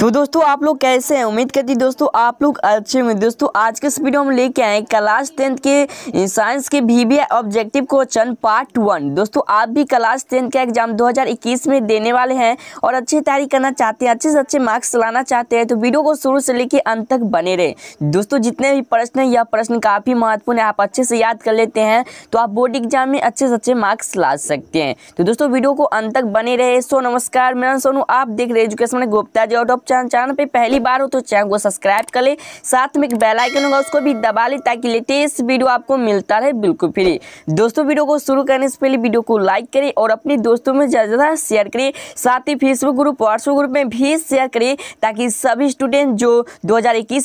तो दोस्तों आप लोग कैसे हैं उम्मीद करती दोस्तों आप लोग अच्छे होंगे दोस्तों आज के इस वीडियो में लेके आए क्लास टेंथ के साइंस के वी ऑब्जेक्टिव क्वेश्चन पार्ट वन दोस्तों आप भी क्लास टेंथ का एग्जाम 2021 में देने वाले हैं और अच्छी तैयारी करना चाहते हैं अच्छे से अच्छे मार्क्स लाना चाहते हैं तो वीडियो को शुरू से लेकर अंत तक बने रहे दोस्तों जितने भी प्रश्न है यह प्रश्न काफ़ी महत्वपूर्ण है आप अच्छे से याद कर लेते हैं तो आप बोर्ड एग्जाम में अच्छे से अच्छे मार्क्स ला सकते हैं तो दोस्तों वीडियो को अंत तक बने रहे सो नमस्कार मेरा सोनू आप देख रहे एजुकेशन गुप्ता जी आउट आप चैनल पे पहली बार हो तो चैनल को सब्सक्राइब कर ले साथ में एक बेल आइकन होगा उसको भी दबा ले ताकि लेटेस्ट वीडियो आपको मिलता रहे बिल्कुल फ्री दोस्तों वीडियो को शुरू करने से पहले वीडियो को लाइक करें और अपने दोस्तों में ज़्यादा ज़्यादा शेयर करें साथ ही फेसबुक ग्रुप व्हाट्सएप ग्रुप में भी शेयर करें ताकि सभी स्टूडेंट जो दो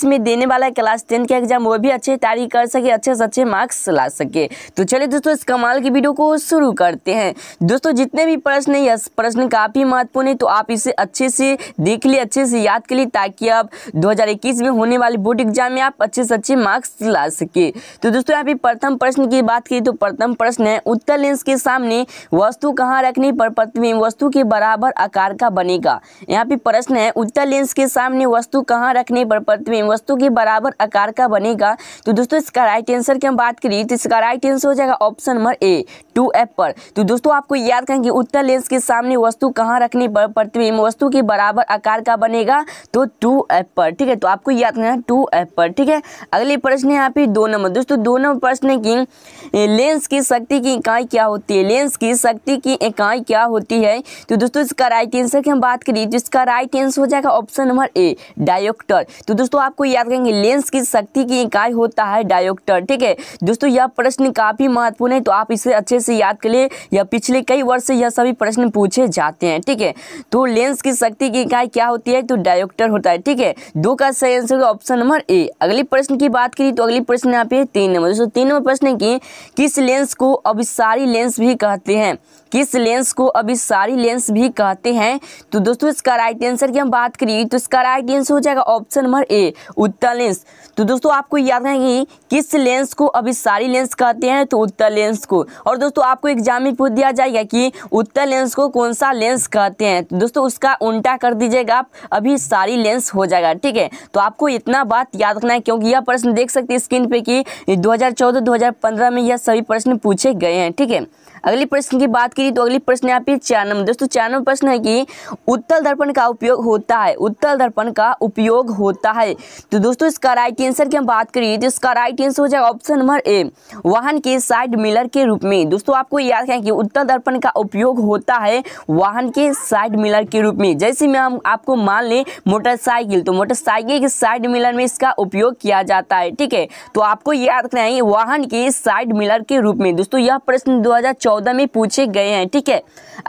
में देने वाला है क्लास टेन का एग्जाम वो भी अच्छे तैयारी कर सके अच्छे से अच्छे मार्क्स ला सके तो चलिए दोस्तों इस कमाल की वीडियो को शुरू करते हैं दोस्तों जितने भी प्रश्न है प्रश्न काफ़ी महत्वपूर्ण है तो आप इसे अच्छे से देख लिए अच्छे अच्छे से याद करिए ताकि आप 2021 में होने वाले बोर्ड एग्जाम में आप अच्छे से अच्छे मार्क्स ला सके तो दोस्तों यहाँ पे प्रथम प्रश्न की बात की तो प्रथम प्रश्न है उत्तर लेंस के सामने वस्तु कहाँ रखने पर प्रतिबिंब वस्तु के बराबर आकार का बनेगा यहाँ पे प्रश्न है उत्तर लेंस के सामने वस्तु कहाँ रखने पर प्रतिबिंब वस्तु के बराबर आकार का बनेगा तो दोस्तों इसका राइट आंसर की हम बात करिए तो इसका राइट आंसर हो जाएगा ऑप्शन नंबर ए टू एप पर तो दोस्तों आपको याद करें कि उत्तर लेंस के सामने वस्तु कहाँ रखने पर प्रतिबिंब वस्तु के बराबर आकार का बने बनेगा तो टू एफ पर ठीक है तो आपको याद करना टू एफ पर ठीक है अगले प्रश्न है आप पे दो नंबर दोस्तों दो नंबर प्रश्न है कि लेंस की शक्ति की इकाई क्या होती है लेंस की शक्ति की इकाई क्या होती है तो दोस्तों इसका राइट आंसर की हम बात करिए तो इसका राइट आंसर हो जाएगा ऑप्शन नंबर ए डायोक्टर तो दोस्तों आपको याद करेंगे लेंस की शक्ति की इकाई होता है डायोक्टर ठीक है दोस्तों यह प्रश्न काफ़ी महत्वपूर्ण है तो आप इसे अच्छे से याद कर लिए या पिछले कई वर्ष से यह सभी प्रश्न पूछे जाते हैं ठीक है तो लेंस की शक्ति की इकाई क्या होती है है तो डायरेक्टर होता है ठीक है दो का सही आंसर होगा ऑप्शन नंबर ए अगली प्रश्न की बात करी तो अगली प्रश्न यहाँ पे तीन नंबर दोस्तों तीन नंबर प्रश्न की किस लेंस को अभिसारी लेंस भी कहते हैं किस लेंस को अभी सारी लेंस भी कहते हैं तो दोस्तों इसका राइट आंसर की हम बात करिए तो इसका राइट आंसर हो जाएगा ऑप्शन नंबर ए उत्तर लेंस तो दोस्तों आपको याद रहेगी किस लेंस को अभी सारी लेंस कहते हैं तो उत्तर लेंस को और दोस्तों आपको एग्जाम में पूछ दिया जाएगा कि उत्तर लेंस को कौन सा लेंस कहते हैं तो दोस्तों उसका उल्टा कर दीजिएगा आप अभी सारी लेंस हो जाएगा ठीक है तो आपको इतना बात याद रखना है क्योंकि यह प्रश्न देख सकते हैं स्क्रीन पे कि 2014-2015 में यह सभी प्रश्न पूछे गए हैं ठीक है अगले प्रश्न की बात की करिए तो अगली प्रश्न यहाँ पे नंबर दोस्तों चार नंबर प्रश्न है कि उत्तल दर्पण का उपयोग होता है उत्तल दर्पण का उपयोग होता है तो दोस्तों इसका राइट आंसर की हम बात करिए तो इसका राइट आंसर हो जाएगा ऑप्शन नंबर ए वाहन के साइड मिलर के रूप में दोस्तों आपको याद है कि उत्तल दर्पण का उपयोग होता है वाहन के साइड मिलर के रूप में जैसे में हम आपको मान लें मोटरसाइकिल तो मोटरसाइकिल के साइड मिलर में इसका उपयोग किया जाता है ठीक है तो आपको याद रखना है वाहन के साइड मिलर के रूप में दोस्तों यह प्रश्न 2014 में पूछे गए हैं ठीक है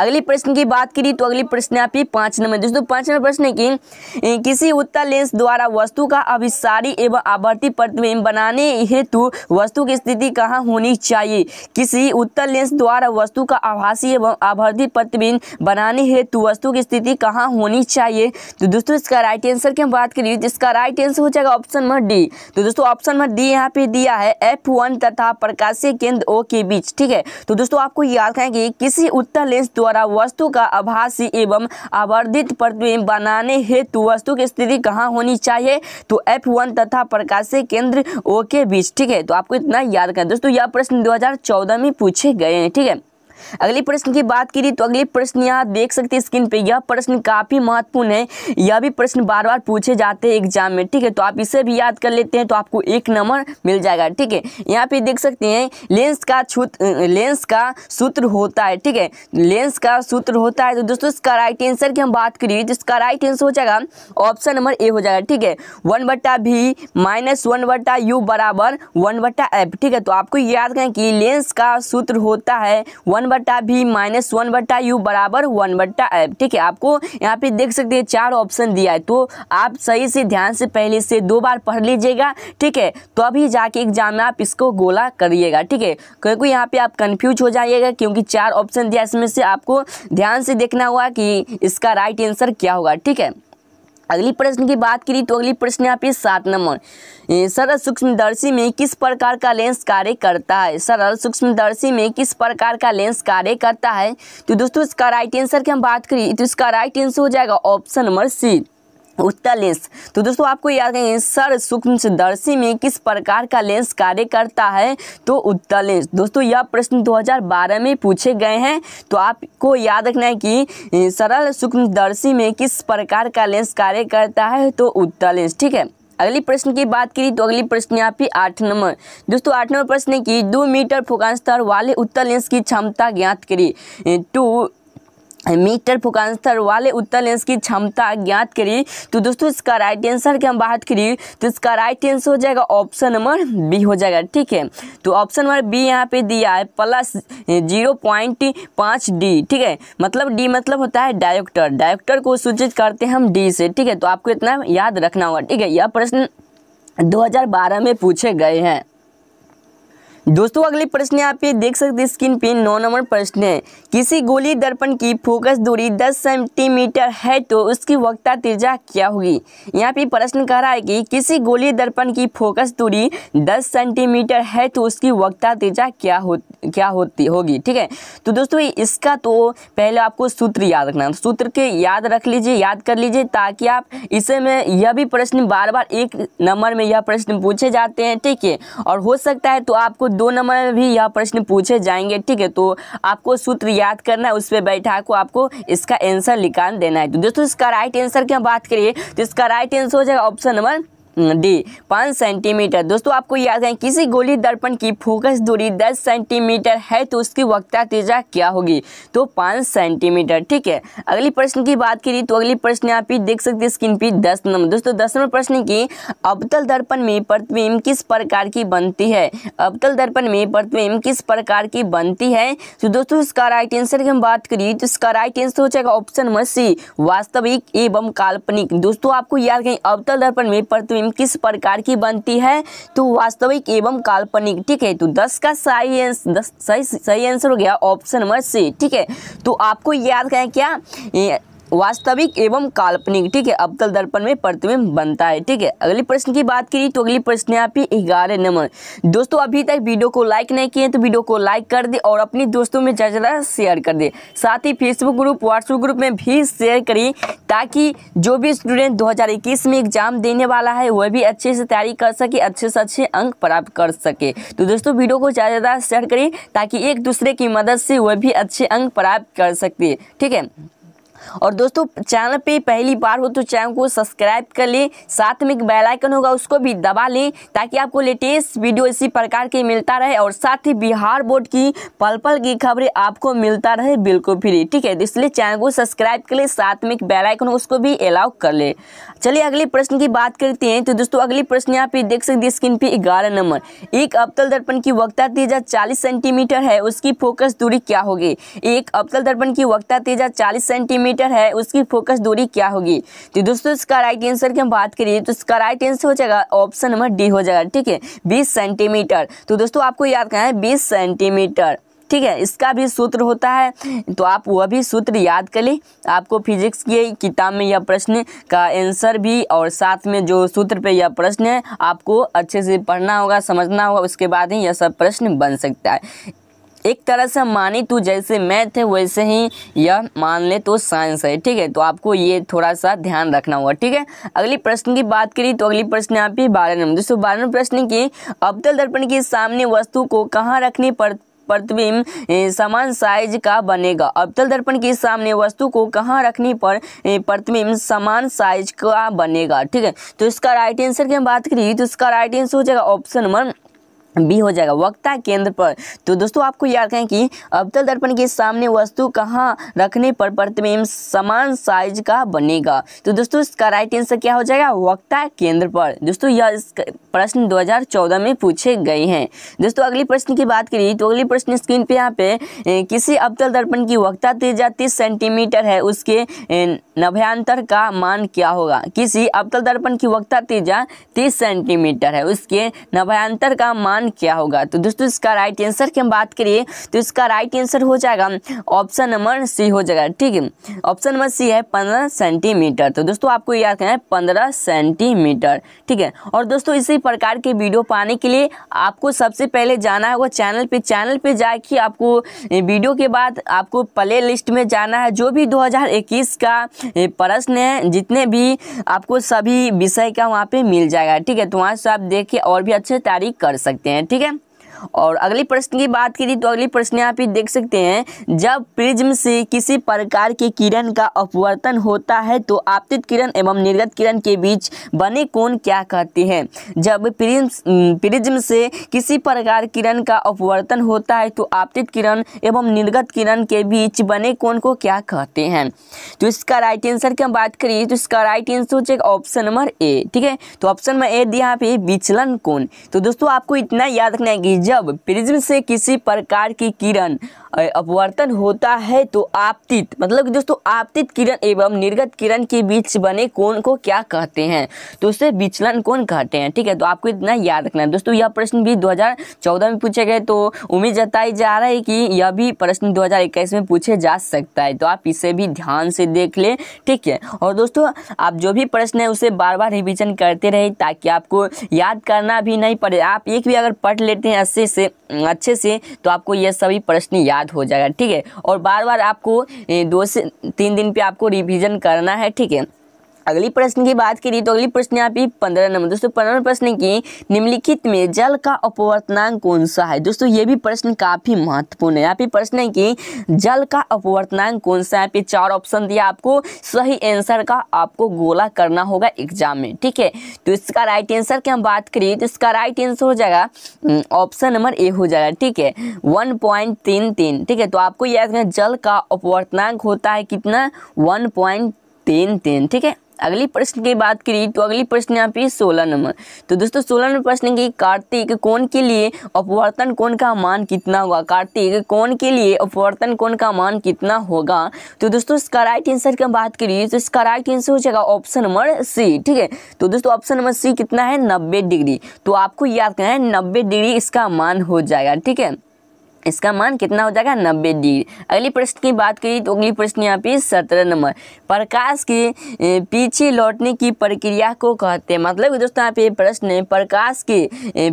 अगली प्रश्न की बात करी तो अगली प्रश्न आपकी पांच नंबर दोस्तों पाँच नंबर प्रश्न है कि किसी उत्तर लेंस द्वारा वस्तु का अभिसारी एवं आवर्ती प्रतिबिंब बनाने हेतु वस्तु की स्थिति कहाँ होनी चाहिए किसी उत्तर लेंस द्वारा वस्तु का आभासी एवं आवर्ती प्रतिबिंब बनाने हेतु वस्तु की स्थिति कहाँ होनी चाहिए तो दोस्तों इसका राइट आंसर की हम बात करिए इसका राइट आंसर हो जाएगा ऑप्शन नंबर डी तो दोस्तों ऑप्शन नंबर डी यहाँ पे दिया है एफ तथा प्रकाशीय केंद्र ओ के बीच ठीक है तो दोस्तों आपको याद रखें कि किस इसी उत्तर लेंस द्वारा वस्तु का आभासी एवं आवर्धित प्रतिबिंब बनाने हेतु वस्तु की स्थिति कहाँ होनी चाहिए तो एफ वन तथा प्रकाश केंद्र ओ के बीच ठीक है तो आपको इतना याद करें दोस्तों यह प्रश्न चौदह में पूछे गए हैं ठीक है अगले प्रश्न की बात करिए तो अगले प्रश्न यहाँ देख सकते हैं स्क्रीन पे यह प्रश्न काफ़ी महत्वपूर्ण है यह भी प्रश्न बार बार पूछे जाते हैं एग्जाम में ठीक है तो आप इसे भी याद कर लेते हैं तो आपको एक नंबर मिल जाएगा ठीक है यहाँ पे देख सकते हैं लेंस का छूत लेंस का सूत्र होता है ठीक है लेंस का सूत्र होता है तो दोस्तों इसका राइट आंसर की हम बात करिए तो इसका राइट आंसर हो जाएगा ऑप्शन नंबर ए हो जाएगा ठीक है वन बट्टा भी माइनस वन बट्टा यू बराबर वन बट्टा एफ ठीक है तो आपको याद करें कि लेंस का सूत्र होता है वन वन बट्टा वी माइनस वन बट्टा यू बराबर वन बट्टा एफ ठीक है आपको यहाँ पे देख सकते हैं चार ऑप्शन दिया है तो आप सही से ध्यान से पहले से दो बार पढ़ लीजिएगा ठीक है तो अभी जाके एग्जाम में आप इसको गोला करिएगा ठीक है क्योंकि यहाँ पे आप कन्फ्यूज हो जाइएगा क्योंकि चार ऑप्शन दिया इसमें से आपको ध्यान से देखना हुआ कि इसका राइट आंसर क्या होगा ठीक है अगली प्रश्न की बात करी तो अगली प्रश्न आप सात नंबर सरल सूक्ष्मदर्शी में किस प्रकार का लेंस कार्य करता है सरल सूक्ष्मदर्शी में किस प्रकार का लेंस कार्य करता है तो दोस्तों इसका राइट आंसर की हम बात करें तो इसका राइट आंसर हो जाएगा ऑप्शन नंबर सी उत्तर लेंस तो दोस्तों आपको याद है सर सूक्ष्मदर्शी में किस प्रकार का लेंस कार्य करता है तो उत्तर लेंस दोस्तों यह प्रश्न 2012 में पूछे गए हैं तो आपको याद रखना है कि सरल सूक्ष्मदर्शी में किस प्रकार का लेंस कार्य करता है तो उत्तर लेंस ठीक है अगली प्रश्न की बात करी तो अगली प्रश्न यहाँ पे आठ नंबर दोस्तों आठ नंबर प्रश्न है कि दो मीटर फोकान स्तर वाले उत्तर लेंस की क्षमता ज्ञात करी टू मीटर फुकांस्तर वाले उत्तर लेंस की क्षमता ज्ञात करी तो दोस्तों इसका राइट आंसर की हम बात करिए तो इसका राइट आंसर हो जाएगा ऑप्शन नंबर बी हो जाएगा ठीक है तो ऑप्शन नंबर बी यहाँ पे दिया है प्लस जीरो पॉइंट पाँच डी ठीक है मतलब डी मतलब होता है डायोक्टर डायोक्टर को सूचित करते हैं हम डी से ठीक है तो आपको इतना याद रखना होगा ठीक है यह प्रश्न दो में पूछे गए हैं दोस्तों अगले प्रश्न आप ये देख सकते हैं स्क्रीन पे नौ नंबर प्रश्न है किसी गोली दर्पण की फोकस दूरी 10 सेंटीमीटर है तो उसकी वक्ता त्रिज्या क्या होगी यहाँ पे प्रश्न कह रहा है कि किसी गोली दर्पण की फोकस दूरी 10 सेंटीमीटर है तो उसकी वक्ता त्रिज्या क्या हो क्या होती होगी ठीक है तो दोस्तों इसका तो पहले आपको सूत्र याद रखना तो सूत्र के याद रख लीजिए याद कर लीजिए ताकि आप इसे में यह भी प्रश्न बार बार एक नंबर में यह प्रश्न पूछे जाते हैं ठीक है और हो सकता है तो आपको दो नंबर में भी यह प्रश्न पूछे जाएंगे ठीक है तो आपको सूत्र याद करना है उस पर बैठा को आपको इसका आंसर निकाल देना है तो दोस्तों इसका राइट आंसर की हम बात करिए तो इसका राइट आंसर हो जाएगा ऑप्शन नंबर डी पाँच सेंटीमीटर दोस्तों आपको याद है किसी गोली दर्पण की फोकस दूरी दस सेंटीमीटर है तो उसकी वक्ता तेजा क्या होगी तो पाँच सेंटीमीटर ठीक है अगली प्रश्न की बात करी तो अगली प्रश्न आप ही देख सकते हैं स्क्रीन पर दस नंबर दोस्तों दस नंबर प्रश्न की अबतल दर्पण में प्रतिबिंब किस प्रकार की बनती है अबतल दर्पण में प्रतिबिंब किस प्रकार की बनती है तो दोस्तों इसका राइट आंसर की हम बात करिए तो इसका राइट आंसर हो जाएगा ऑप्शन नंबर सी वास्तविक एवं काल्पनिक दोस्तों आपको याद कहीं अबतल दर्पण में प्रतिबिंब फिल्म किस प्रकार की बनती है तो वास्तविक एवं काल्पनिक ठीक है तो दस का सही आंसर दस सही सही आंसर हो गया ऑप्शन नंबर सी ठीक है तो आपको याद करें क्या वास्तविक एवं काल्पनिक ठीक है अवतल दर्पण में प्रतिबिंब बनता है ठीक है अगले प्रश्न की बात करिए तो अगली प्रश्न है आप ग्यारह नंबर दोस्तों अभी तक वीडियो को लाइक नहीं किए तो वीडियो को लाइक कर दे और अपने दोस्तों में ज़्यादा ज़्यादा शेयर कर दे साथ ही फेसबुक ग्रुप व्हाट्सएप ग्रुप में भी शेयर करिए ताकि जो भी स्टूडेंट दो में एग्जाम देने वाला है वह भी अच्छे से तैयारी कर सके अच्छे से अच्छे अंक प्राप्त कर सके तो दोस्तों वीडियो को ज़्यादा ज़्यादा शेयर करिए ताकि एक दूसरे की मदद से वह भी अच्छे अंक प्राप्त कर सकते ठीक है और दोस्तों चैनल पे पहली बार हो तो चैनल को सब्सक्राइब कर लें साथ में एक बेल आइकन होगा उसको भी दबा लें ताकि आपको लेटेस्ट वीडियो इसी प्रकार के मिलता रहे और साथ ही बिहार बोर्ड की पल पल की खबरें आपको मिलता रहे बिल्कुल फ्री ठीक है तो इसलिए चैनल को सब्सक्राइब कर लें साथ में एक बेलाइकन होगा उसको भी अलाउ कर ले चलिए अगले प्रश्न की बात करते हैं तो दोस्तों अगले प्रश्न यहाँ पे देख सकते स्क्रीन पे ग्यारह नंबर एक अवतल दर्पण की वक्ता तेजा चालीस सेंटीमीटर है उसकी फोकस दूरी क्या होगी एक अवतल दर्पण की वक्ता तेजा चालीस सेंटीमीटर मीटर है उसकी फोकस दूरी क्या होगी तो दोस्तों इसका राइट आंसर की हम बात करिए तो इसका राइट आंसर हो जाएगा ऑप्शन नंबर डी हो जाएगा ठीक है बीस सेंटीमीटर तो दोस्तों आपको याद करना है बीस सेंटीमीटर ठीक है इसका भी सूत्र होता है तो आप वह भी सूत्र याद कर लें आपको फिजिक्स की किताब में यह प्रश्न का आंसर भी और साथ में जो सूत्र पे यह प्रश्न है आपको अच्छे से पढ़ना होगा समझना होगा उसके बाद ही यह सब प्रश्न बन सकता है एक तरह से माने तो जैसे मैथ है वैसे ही यह मान ले तो साइंस है ठीक है तो आपको ये थोड़ा सा ध्यान रखना होगा ठीक है अगली प्रश्न की बात करी तो अगली प्रश्न आप ही बारह नंबर दोस्तों बारह नंबर प्रश्न की अवतल दर्पण के सामने वस्तु को कहाँ रखनी पड़ प्रतिबिंब समान साइज का बनेगा अवतल दर्पण के सामने वस्तु को कहाँ रखने पर प्रतिबिंब समान साइज का बनेगा ठीक है तो इसका राइट आंसर की हम बात करिए तो इसका राइट आंसर हो जाएगा ऑप्शन नंबर बी हो जाएगा वक्ता केंद्र पर तो दोस्तों आपको याद रखें कि अवतल दर्पण के सामने वस्तु कहाँ रखने पर प्रतिबिंब समान साइज का बनेगा तो दोस्तों इसका राइट आंसर क्या हो जाएगा वक्ता केंद्र पर दोस्तों यह प्रश्न 2014 में पूछे गए हैं दोस्तों अगले प्रश्न की बात करिए तो अगली प्रश्न स्क्रीन पे यहाँ पे किसी अवतल दर्पण की वक्ता तेजा तीस सेंटीमीटर है उसके नभ्यांतर का मान क्या होगा किसी अवतल दर्पण की वक्ता तेजा तीस सेंटीमीटर है उसके नभ्यांतर का मान वन क्या होगा तो दोस्तों इसका राइट आंसर की हम बात करिए तो इसका राइट आंसर हो जाएगा ऑप्शन नंबर सी हो जाएगा ठीक है ऑप्शन नंबर सी है पंद्रह सेंटीमीटर तो दोस्तों आपको याद करना है पंद्रह सेंटीमीटर ठीक है और दोस्तों इसी प्रकार के वीडियो पाने के लिए आपको सबसे पहले जाना होगा चैनल पर चैनल पर जाके आपको वीडियो के बाद आपको प्ले लिस्ट में जाना है जो भी दो का प्रश्न है जितने भी आपको सभी विषय का वहाँ पर मिल जाएगा ठीक है तो वहाँ से आप देख के और भी अच्छे तारीख कर सकते हैं हैं ठीक है और अगली प्रश्न की बात करी तो अगली प्रश्न आप ही देख सकते हैं जब प्रिज्म से किसी प्रकार के किरण का अपवर्तन होता है तो आपतित किरण एवं निर्गत किरण के बीच बने कोण क्या कहते हैं जब प्रिज्म से किसी प्रकार किरण का अपवर्तन होता है तो आपतित किरण एवं निर्गत किरण के बीच बने कोण को क्या कहते हैं तो इसका राइट आंसर की बात करिए तो इसका राइट आंसर हो जाएगा ऑप्शन नंबर ए ठीक है तो ऑप्शन नंबर ए दिया विचलन कोण तो दोस्तों आपको इतना याद रखना है कि जब जब प्रिज्म से किसी प्रकार की किरण अपवर्तन होता है तो आपतित मतलब दोस्तों आपतित किरण एवं निर्गत किरण के बीच बने कोण को क्या कहते हैं तो उसे विचलन कोण कहते हैं ठीक है तो आपको इतना याद रखना है दोस्तों यह प्रश्न भी 2014 में पूछे गए तो उम्मीद जताई जा रही है कि यह भी प्रश्न 2021 में पूछे जा सकता है तो आप इसे भी ध्यान से देख लें ठीक है और दोस्तों आप जो भी प्रश्न है उसे बार बार रिविजन करते रहे ताकि आपको याद करना भी नहीं पड़े आप एक भी अगर पढ़ लेते हैं ऐसे अच्छे से अच्छे से तो आपको ये सभी प्रश्न याद हो जाएगा ठीक है और बार बार आपको दो से तीन दिन पे आपको रिविज़न करना है ठीक है अगली प्रश्न की बात करिए तो अगली प्रश्न यहाँ पे पंद्रह नंबर दोस्तों पंद्रह प्रश्न की निम्नलिखित में जल का अपवर्तनांक कौन सा है दोस्तों ये भी प्रश्न काफी महत्वपूर्ण है यहाँ पे प्रश्न है कि जल का अपवर्तनांक कौन सा है यहाँ पे चार ऑप्शन दिया आपको सही आंसर का आपको गोला करना होगा एग्जाम में ठीक है तो इसका राइट आंसर की हम बात करिए तो इसका राइट आंसर हो जाएगा हम्म, ऑप्शन नंबर ए हो जाएगा ठीक है वन पॉइंट तीन तीन ठीक है तो आपको याद रखना जल का अपवर्तनांक होता है कितना वन पॉइंट तीन तीन ठीक है अगली प्रश्न की बात करी तो अगली प्रश्न यहाँ पे सोलह नंबर तो दोस्तों सोलह नंबर प्रश्न की कार्तिक कौन के लिए अपवर्तन कौन का मान कितना होगा कार्तिक कौन के लिए अपवर्तन कौन का मान कितना होगा तो दोस्तों इसका राइट आंसर की बात करिए तो इसका राइट आंसर हो जाएगा ऑप्शन नंबर सी ठीक है तो दोस्तों ऑप्शन नंबर सी कितना है नब्बे डिग्री तो आपको याद करना है नब्बे डिग्री इसका मान हो जाएगा ठीक है इसका मान कितना हो जाएगा नब्बे डिग्री अगली प्रश्न की बात करी तो अगली प्रश्न यहाँ पे सत्रह नंबर प्रकाश के पीछे लौटने की प्रक्रिया को कहते हैं मतलब दोस्तों यहाँ पे प्रश्न है प्रकाश के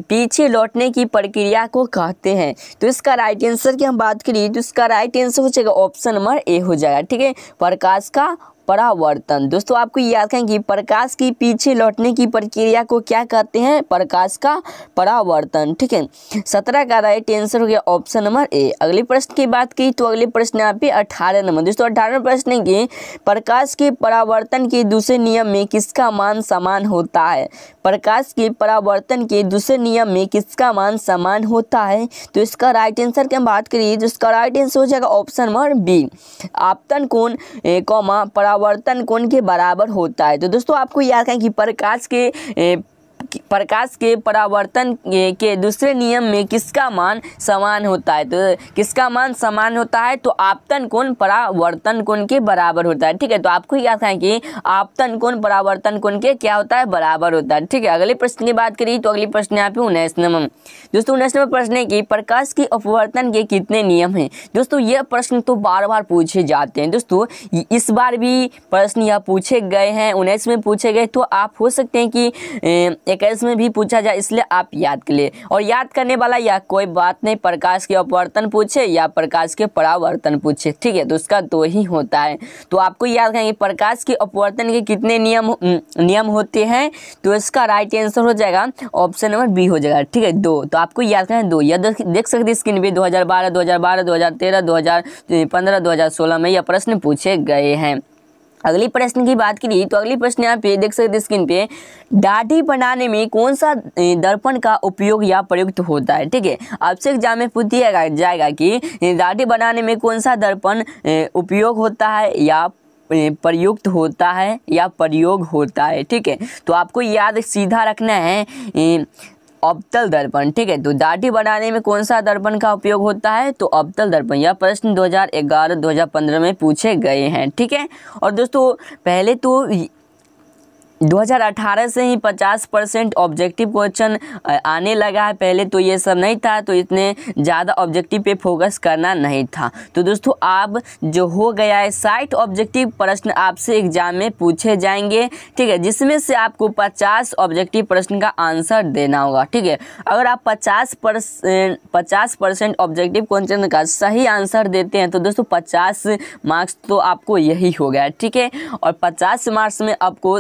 पीछे लौटने की प्रक्रिया को कहते हैं तो इसका राइट आंसर की हम बात करिए तो इसका राइट आंसर हो जाएगा ऑप्शन नंबर ए हो जाएगा ठीक है प्रकाश का परावर्तन दोस्तों आपको याद करें कि प्रकाश के पीछे लौटने की प्रक्रिया को क्या कहते हैं प्रकाश का परावर्तन ठीक है सत्रह का राइट आंसर हो गया ऑप्शन नंबर ए अगले प्रश्न की बात की तो अगले प्रश्न है आपके अठारह नंबर दोस्तों अठारह प्रश्न के प्रकाश के परावर्तन के दूसरे नियम में किसका मान समान होता है प्रकाश के परावर्तन के दूसरे नियम में किसका मान समान होता है तो इसका राइट आंसर की बात करिए तो इसका राइट आंसर हो जाएगा ऑप्शन नंबर बी आपतन कोण कौमा परावर्तन आवर्तन कोण के बराबर होता है तो दोस्तों आपको याद है कि प्रकाश के प्रकाश के परावर्तन के दूसरे नियम में किसका मान समान होता है तो किसका मान समान होता है तो आपतन कोण परावर्तन कोण के बराबर होता है ठीक है तो आपको याद है कि आपतन कोण परावर्तन कोण के क्या होता है बराबर होता है ठीक है अगले प्रश्न की बात करिए तो अगले प्रश्न यहाँ पे उन्नीस नंबर दोस्तों उन्नीस नंबर प्रश्न है कि प्रकाश के अपवर्तन के कितने नियम हैं दोस्तों यह प्रश्न तो बार बार पूछे जाते हैं दोस्तों इस बार भी प्रश्न यह पूछे गए हैं उन्नीस में पूछे गए तो आप हो सकते हैं कि इक्कीस प्रकाश में भी पूछा जाए इसलिए आप याद के लिए और याद करने वाला या कोई बात नहीं प्रकाश के अपवर्तन पूछे या प्रकाश के परावर्तन पूछे ठीक है तो उसका दो ही होता है तो आपको याद करेंगे प्रकाश के अपवर्तन के कितने नियम नियम होते हैं तो इसका राइट आंसर हो जाएगा ऑप्शन नंबर बी हो जाएगा ठीक है दो तो आपको याद करें दो या देख सकते हैं स्क्रीन पे 2012 2012 2013 में यह प्रश्न पूछे गए हैं अगली प्रश्न की बात करिए तो अगली प्रश्न यहाँ पे देख सकते स्क्रीन पे दाढ़ी बनाने में कौन सा दर्पण का उपयोग या प्रयुक्त होता है ठीक है आपसे एग्जाम में पूछ दिया जाएगा कि दाढ़ी बनाने में कौन सा दर्पण उपयोग होता है या प्रयुक्त होता है या प्रयोग होता है ठीक है तो आपको याद सीधा रखना है अबतल दर्पण ठीक है तो दाढ़ी बनाने में कौन सा दर्पण का उपयोग होता है तो अबतल दर्पण यह प्रश्न 2011-2015 में पूछे गए हैं ठीक है और दोस्तों पहले तो 2018 से ही 50 परसेंट ऑब्जेक्टिव क्वेश्चन आने लगा है पहले तो ये सब नहीं था तो इतने ज़्यादा ऑब्जेक्टिव पे फोकस करना नहीं था तो दोस्तों अब जो हो गया है साठ ऑब्जेक्टिव प्रश्न आपसे एग्जाम में पूछे जाएंगे ठीक है जिसमें से आपको 50 ऑब्जेक्टिव प्रश्न का आंसर देना होगा ठीक है अगर आप परसेंट पचास परसेंट ऑब्जेक्टिव क्वेश्चन का सही आंसर देते हैं तो दोस्तों पचास मार्क्स तो आपको यही हो गया ठीक है और पचास मार्क्स में आपको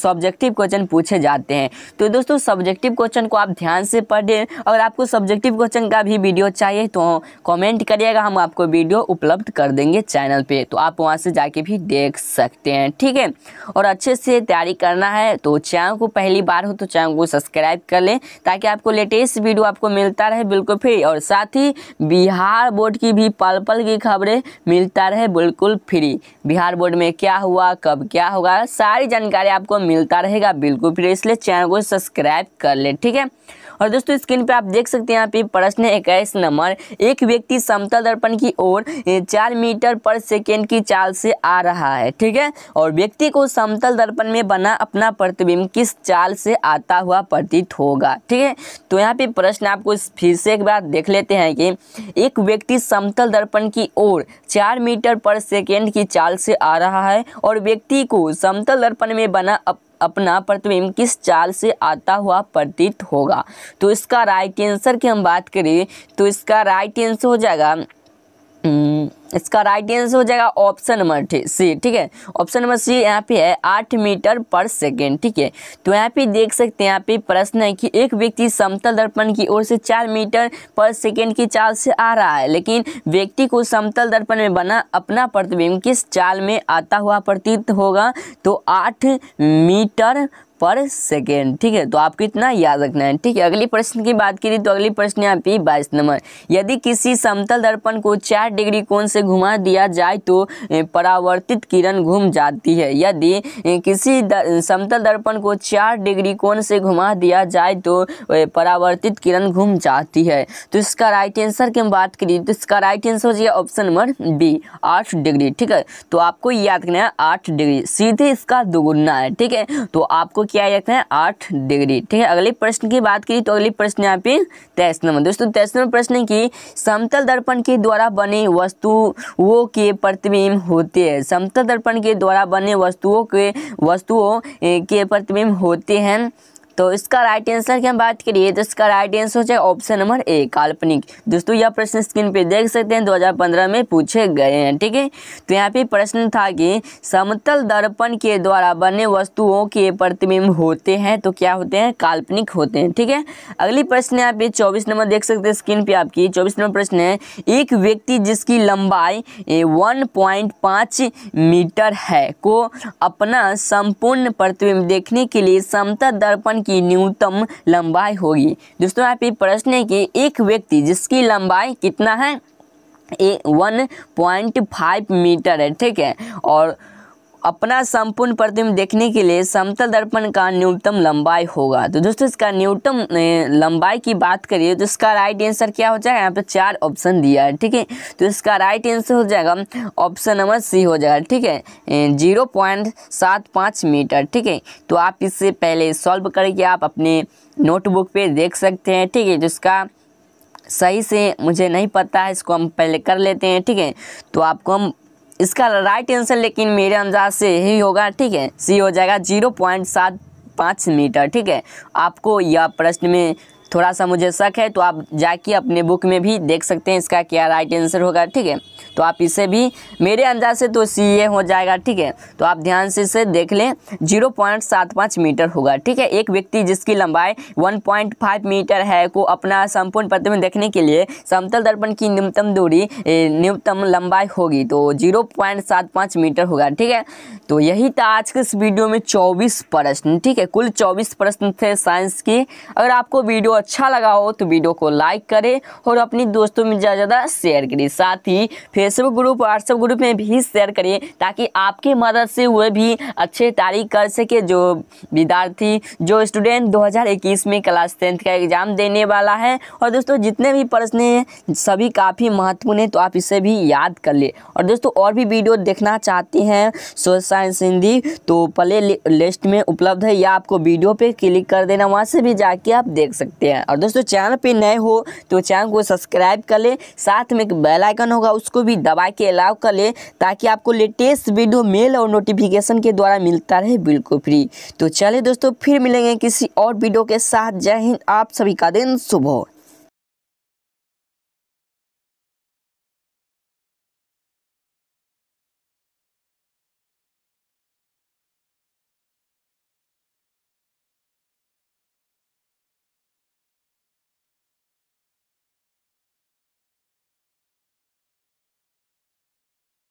सब्जेक्टिव क्वेश्चन पूछे जाते हैं तो दोस्तों सब्जेक्टिव क्वेश्चन को आप ध्यान से पढ़ें अगर आपको सब्जेक्टिव क्वेश्चन का भी वीडियो चाहिए तो कमेंट करिएगा हम आपको वीडियो उपलब्ध कर देंगे चैनल पे तो आप वहाँ से जाके भी देख सकते हैं ठीक है और अच्छे से तैयारी करना है तो चैनल को पहली बार हो तो चैनल को सब्सक्राइब कर लें ताकि आपको लेटेस्ट वीडियो आपको मिलता रहे बिल्कुल फ्री और साथ ही बिहार बोर्ड की भी पल पल की खबरें मिलता रहे बिल्कुल फ्री बिहार बोर्ड में क्या हुआ कब क्या होगा सारी जानकारी आपको मिलता रहेगा बिल्कुल फ्री इसलिए चैनल को सब्सक्राइब कर ले ठीक है और दोस्तों स्क्रीन पे आप देख सकते हैं यहाँ पे प्रश्न इक्कीस नंबर एक व्यक्ति समतल दर्पण की ओर चार मीटर पर सेकेंड की चाल से आ रहा है ठीक है और व्यक्ति को समतल दर्पण में बना अपना प्रतिबिंब किस चाल से आता हुआ प्रतीत होगा ठीक है तो यहाँ पे प्रश्न आपको फिर से एक बार देख लेते हैं कि एक व्यक्ति समतल दर्पण की ओर चार मीटर पर सेकेंड की चाल से आ रहा है और व्यक्ति को समतल दर्पण में बना अप अपना प्रतिबिंब किस चाल से आता हुआ प्रतीत होगा तो इसका राइट आंसर की हम बात करें तो इसका राइट आंसर हो जाएगा इसका राइट आंसर हो जाएगा ऑप्शन नंबर सी ठीक है ऑप्शन नंबर सी यहाँ पे है आठ मीटर पर सेकेंड ठीक है तो यहाँ पे देख सकते हैं यहाँ पे प्रश्न है कि एक व्यक्ति समतल दर्पण की ओर से चार मीटर पर सेकेंड की चाल से आ रहा है लेकिन व्यक्ति को समतल दर्पण में बना अपना प्रतिबिंब किस चाल में आता हुआ प्रतीत होगा तो आठ मीटर पर सेकेंड ठीक है तो आपको इतना याद रखना है ठीक है अगली प्रश्न की बात करें तो अगली प्रश्न यहाँ पे बाईस नंबर यदि किसी समतल दर्पण को चार डिग्री कोण से घुमा दिया जाए तो परावर्तित किरण घूम जाती है यदि किसी दर, समतल दर्पण को चार डिग्री कोण से घुमा दिया जाए तो परावर्तित किरण घूम जाती है तो इसका राइट आंसर की हम बात करिए तो इसका राइट आंसर हो जाएगा ऑप्शन नंबर बी आठ डिग्री ठीक है तो आपको याद रखना है आठ डिग्री सीधे इसका दोगुना है ठीक है तो आपको किया जाता है आठ डिग्री ठीक है अगले प्रश्न की बात करी तो अगले प्रश्न यहाँ पे तेईस नंबर दोस्तों तेईस नंबर प्रश्न की समतल दर्पण के द्वारा बने वस्तुओं के प्रतिबिंब होते हैं समतल दर्पण के द्वारा बने वस्तुओं के वस्तुओं के प्रतिबिंब होते हैं तो इसका राइट आंसर की हम बात करिए तो इसका राइट आंसर हो जाए ऑप्शन नंबर ए काल्पनिक दोस्तों यह प्रश्न स्क्रीन पे देख सकते हैं 2015 में पूछे गए हैं ठीक है तो यहाँ पे प्रश्न था कि समतल दर्पण के द्वारा बने वस्तुओं के प्रतिबिंब होते हैं तो क्या होते हैं काल्पनिक होते हैं ठीक है अगली प्रश्न यहाँ पे चौबीस नंबर देख सकते हैं स्क्रीन पे आपकी चौबीस नंबर प्रश्न है एक व्यक्ति जिसकी लंबाई वन मीटर है को अपना संपूर्ण प्रतिबिंब देखने के लिए समतल दर्पण की न्यूनतम लंबाई होगी दोस्तों यहाँ पे प्रश्न है कि एक व्यक्ति जिसकी लंबाई कितना है A one point five metre है ठीक है और अपना संपूर्ण प्रतिबिंब देखने के लिए समतल दर्पण का न्यूनतम लंबाई होगा तो दोस्तों इसका न्यूनतम लंबाई की बात करिए तो इसका राइट आंसर क्या हो जाएगा यहाँ पे चार ऑप्शन दिया है ठीक है तो इसका राइट आंसर हो जाएगा ऑप्शन नंबर सी हो जाएगा ठीक है जीरो पॉइंट सात पाँच मीटर ठीक है तो आप इससे पहले सॉल्व करके आप अपने नोटबुक पर देख सकते हैं ठीक है तो इसका सही से मुझे नहीं पता है इसको हम पहले कर लेते हैं ठीक है तो आपको हम इसका राइट आंसर लेकिन मेरे अंदाज से ही होगा ठीक है सी हो जाएगा जीरो पॉइंट सात पाँच मीटर ठीक है आपको यह प्रश्न में थोड़ा सा मुझे शक है तो आप जाके अपने बुक में भी देख सकते हैं इसका क्या राइट आंसर होगा ठीक है तो आप इसे भी मेरे अंदाज से तो सी ए हो जाएगा ठीक है तो आप ध्यान से इसे देख लें जीरो पॉइंट सात पाँच मीटर होगा ठीक है एक व्यक्ति जिसकी लंबाई वन पॉइंट फाइव मीटर है को अपना संपूर्ण पत्र में देखने के लिए समतल दर्पण की न्यूनतम दूरी न्यूनतम लंबाई होगी तो जीरो पॉइंट सात पाँच मीटर होगा ठीक है तो यही था आज के इस वीडियो में चौबीस प्रश्न ठीक है कुल चौबीस प्रश्न थे साइंस की अगर आपको वीडियो अच्छा लगा हो तो वीडियो को लाइक करें और अपने दोस्तों में ज़्यादा ज़्यादा शेयर करें साथ ही फेसबुक ग्रुप व्हाट्सएप ग्रुप में भी शेयर करें ताकि आपकी मदद से वह भी अच्छे तारीख कर सके जो विद्यार्थी जो स्टूडेंट दो में क्लास टेंथ का एग्ज़ाम देने वाला है और दोस्तों जितने भी प्रश्न हैं सभी काफ़ी महत्वपूर्ण हैं तो आप इसे भी याद कर ले और दोस्तों और भी वीडियो देखना चाहते हैं सोशल साइंस हिंदी तो प्ले लिस्ट में उपलब्ध है या आपको वीडियो पर क्लिक कर देना वहाँ से भी जाके आप देख सकते हैं सकते हैं और दोस्तों चैनल पे नए हो तो चैनल को सब्सक्राइब कर लें साथ में एक बेल आइकन होगा उसको भी दबा के अलाउ कर ले ताकि आपको लेटेस्ट वीडियो मेल और नोटिफिकेशन के द्वारा मिलता रहे बिल्कुल फ्री तो चले दोस्तों फिर मिलेंगे किसी और वीडियो के साथ जय हिंद आप सभी का दिन शुभ हो